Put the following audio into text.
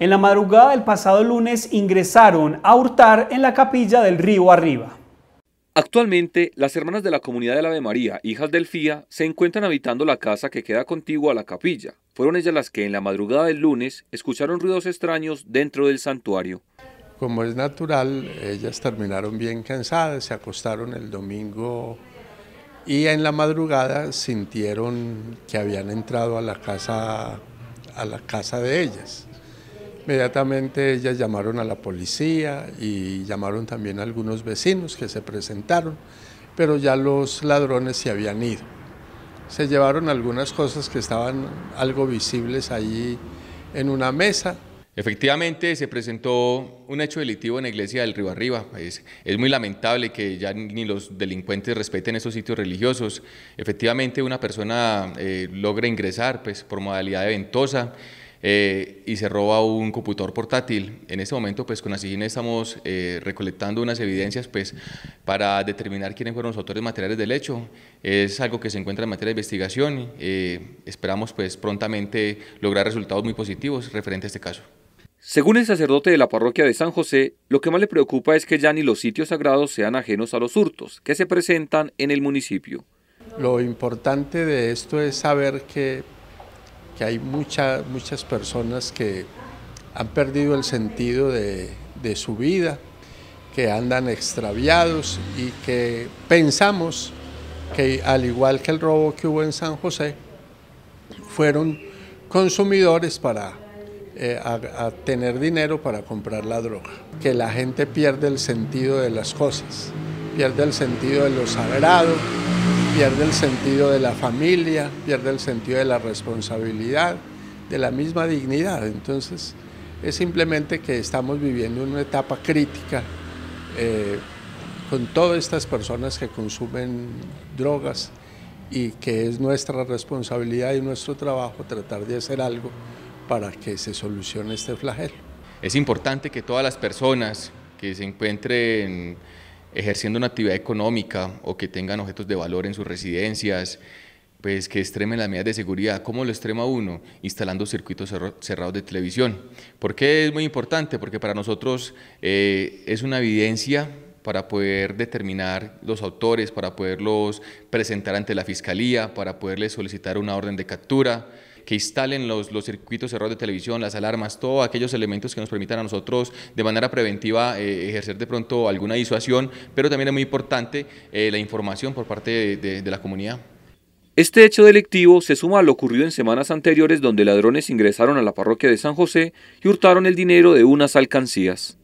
En la madrugada del pasado lunes ingresaron a hurtar en la capilla del río arriba. Actualmente, las hermanas de la comunidad de la Ave María, hijas del FIA, se encuentran habitando la casa que queda contigua a la capilla. Fueron ellas las que en la madrugada del lunes escucharon ruidos extraños dentro del santuario. Como es natural, ellas terminaron bien cansadas, se acostaron el domingo y en la madrugada sintieron que habían entrado a la casa, a la casa de ellas. Inmediatamente ellas llamaron a la policía y llamaron también a algunos vecinos que se presentaron, pero ya los ladrones se habían ido. Se llevaron algunas cosas que estaban algo visibles ahí en una mesa. Efectivamente, se presentó un hecho delictivo en la iglesia del Río Arriba. Es, muy lamentable que ya ni los delincuentes respeten esos sitios religiosos. Efectivamente, una persona eh, logra ingresar pues, por modalidad de ventosa. Eh, y se roba un computador portátil. En este momento, pues con la estamos eh, recolectando unas evidencias pues, para determinar quiénes fueron los autores materiales del hecho. Es algo que se encuentra en materia de investigación. Eh, esperamos pues prontamente lograr resultados muy positivos referente a este caso. Según el sacerdote de la parroquia de San José, lo que más le preocupa es que ya ni los sitios sagrados sean ajenos a los hurtos que se presentan en el municipio. Lo importante de esto es saber que que hay muchas personas que han perdido el sentido de, su vida, que andan extraviados y que pensamos que al igual que el robo que hubo en San José, fueron consumidores para eh, tener dinero para comprar la droga. Que la gente pierde el sentido de las cosas, pierde el sentido de lo sagrado pierde el sentido de la familia, pierde el sentido de la responsabilidad, de la misma dignidad. Entonces, es simplemente que estamos viviendo una etapa crítica eh, con todas estas personas que consumen drogas y que es nuestra responsabilidad y nuestro trabajo tratar de hacer algo para que se solucione este flagelo. Es importante que todas las personas que se encuentren ejerciendo una actividad económica o que tengan objetos de valor en sus residencias, pues que extremen las medidas de seguridad. ¿Cómo lo extrema uno? Instalando circuitos cerrados de televisión. ¿Por qué es muy importante? Porque para nosotros eh, es una evidencia para poder determinar los autores, para poderlos presentar ante la fiscalía, para poderles solicitar una orden de captura que instalen los, los circuitos cerrados de televisión, las alarmas, todos aquellos elementos que nos permitan a nosotros de manera preventiva eh, ejercer de pronto alguna disuasión, pero también es muy importante eh, la información por parte de la comunidad. Este hecho delictivo se suma a lo ocurrido en semanas anteriores donde ladrones ingresaron a la parroquia de San José y hurtaron el dinero de unas alcancías.